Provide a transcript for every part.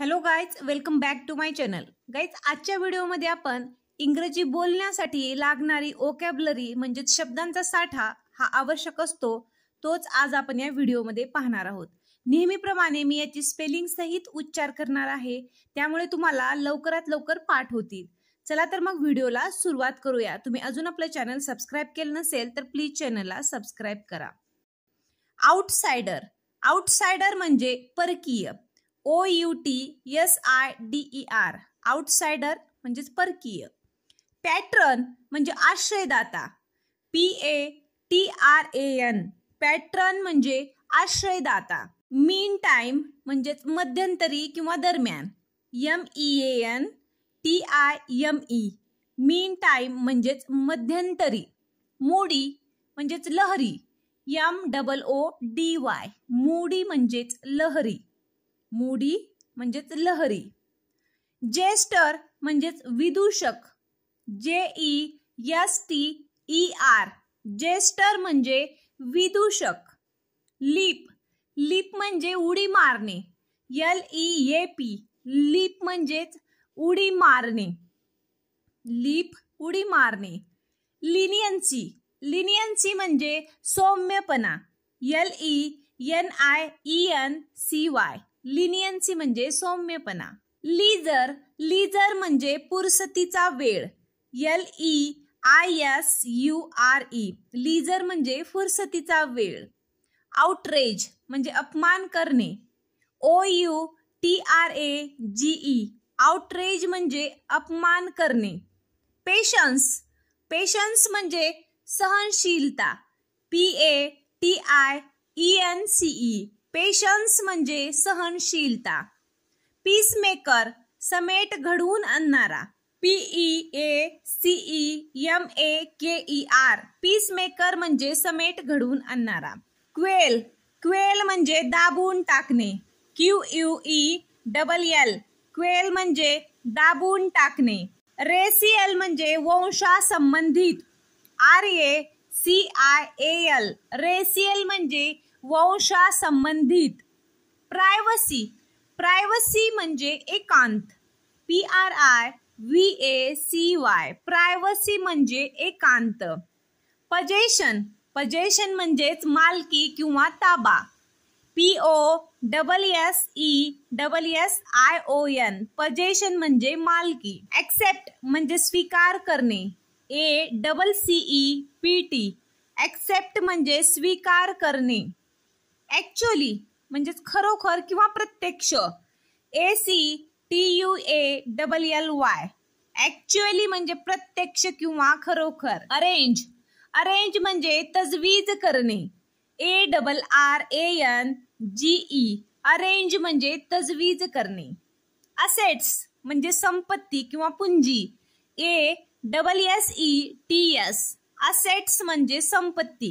hello guys welcome back to my channel guys आजच्या व्हिडिओमध्ये आपण इंग्रजी बोलण्यासाठी लागणारी ओकॅबलरी म्हणजेच शब्दांचा साठा हा आवश्यक असतो तोच आज आपण या व्हिडिओमध्ये पाहणार आहोत नेहमीप्रमाणे मी याची स्पेलिंग सहित उच्चार करणार आहे त्यामुळे तुम्हाला लवकरात लवकर पाठ होतील चला तर मग व्हिडिओला सुरुवात करूया तुम्ही अजून आपलं चॅनल सबस्क्राईब केलं नसेल तर प्लीज चॅनलला सबस्क्राईब करा आउटसायडर आउटसायडर म्हणजे परकीय O U T S I D E R outsider म्हणजेच परकीय पॅटर्न म्हणजे आश्रयदाता P A T R A N pattern म्हणजे आश्रयदाता मीन टाइम म्हणजेच मध्यंतरी किंवा दरम्यान M E A N T I M E meantime म्हणजेच मध्यंतरी मोडी म्हणजेच लहरी M double O D Y moody म्हणजेच लहरी मूडी म्हणजेच लहरी जेस्टर म्हणजेच विदूषक J E S T E R jester म्हणजे विदूषक लीप लीप म्हणजे उडी मारणे L E A P leap म्हणजेच उडी मारणे लीप उडी मारणे लिनियन्सी लिनियन्सी म्हणजे सौम्यपणा L E N I E N C Y leniency म्हणजे सौम्यपणा लीजर लीजर म्हणजे पुरसतीचा वेळ L E I S U R E leisure म्हणजे फुरसतीचा वेळ आउटरेज म्हणजे अपमान करणे O U T R A G E outrage म्हणजे अपमान करणे पेशन्स पेशन्स म्हणजे सहनशीलता P A T I E N C E patience म्हणजे सहनशीलता पीसमेकर समेट घडवून आणणारा P E A C E M A K E R peacemaker म्हणजे समेट घडवून आणणारा क्वेल क्वेल म्हणजे दाबून टाकणे Q U E double L quell म्हणजे दाबून टाकणे रेसियल म्हणजे वंशा संबंधित R A C I A L racial म्हणजे वंशा संबंधित प्रायव्हसी प्रायव्हसी म्हणजे एकांत P R I V A C Y privacy म्हणजे एकांत पजेशन पजेशन म्हणजेच मालकी किंवा ताबा P O double S E double S I O N possession म्हणजे मालकी एक्सेप्ट म्हणजे स्वीकार करणे A double C E P T accept म्हणजे स्वीकार करणे ॲक्च्युअली म्हणजेच खरोखर किंवा प्रत्यक्ष A C T U A double L Y actually म्हणजे प्रत्यक्ष किंवा खरोखर अरेंज अरेंज म्हणजे तजवीज करणे A double R A N E arrange म्हणजे तजवीज करणे असेट्स म्हणजे संपत्ती किंवा पुंजी A double S E T S assets म्हणजे संपत्ति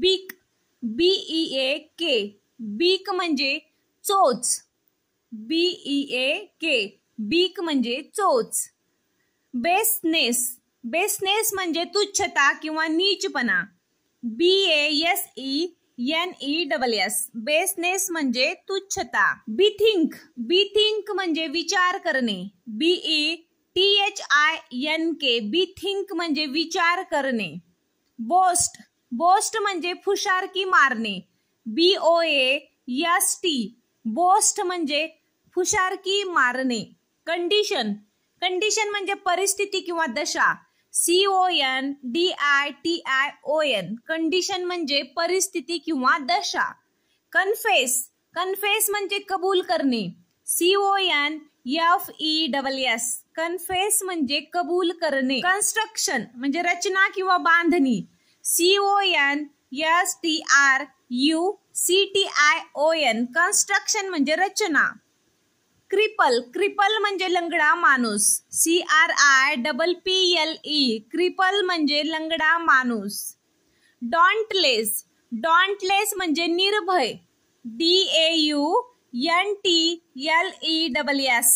बीक बीई ए के बीक म्हणजे चोच बीई ए के बीक म्हणजे चोच बेसनेस बेसनेस म्हणजे तुच्छता कि नीचपना B S E N E double S baseness म्हणजे तुच्छता बी थिंक बी थिंक म्हणजे विचार करणे B E T H I N K bethink म्हणजे विचार करणे बोस्ट बोस्ट म्हणजे फुशारकी मारणे B O S T boast म्हणजे फुशारकी मारणे कंडिशन कंडिशन म्हणजे परिस्थिती किंवा दशा C O N D I T I O N condition म्हणजे परिस्थिती किंवा दशा कन्फेस कन्फेस म्हणजे कबूल करणे C O N F E double S confess म्हणजे कबूल करणे कन्स्ट्रक्शन म्हणजे रचना किंवा बांधणी C O N S T R U C T I O N construction म्हणजे रचना क्रिपल क्रिपल म्हणजे लंगडा माणूस C R I double P L E cripple म्हणजे लंगडा माणूस डॉन्टलेस डॉन्टलेस म्हणजे निर्भय D A U N T L E double S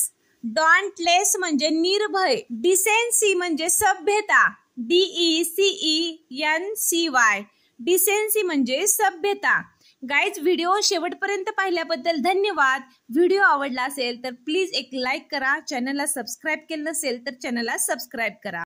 dauntless म्हणजे निर्भय डिसेन्सी म्हणजे सभ्यता D E C E N C Y decency म्हणजे सभ्यता गाईज व्हिडिओ शेवटपर्यंत पाहिल्याबद्दल धन्यवाद व्हिडिओ आवडला असेल तर प्लीज एक लाईक करा चॅनलला सबस्क्राईब केलं नसेल तर चॅनलला सबस्क्राईब करा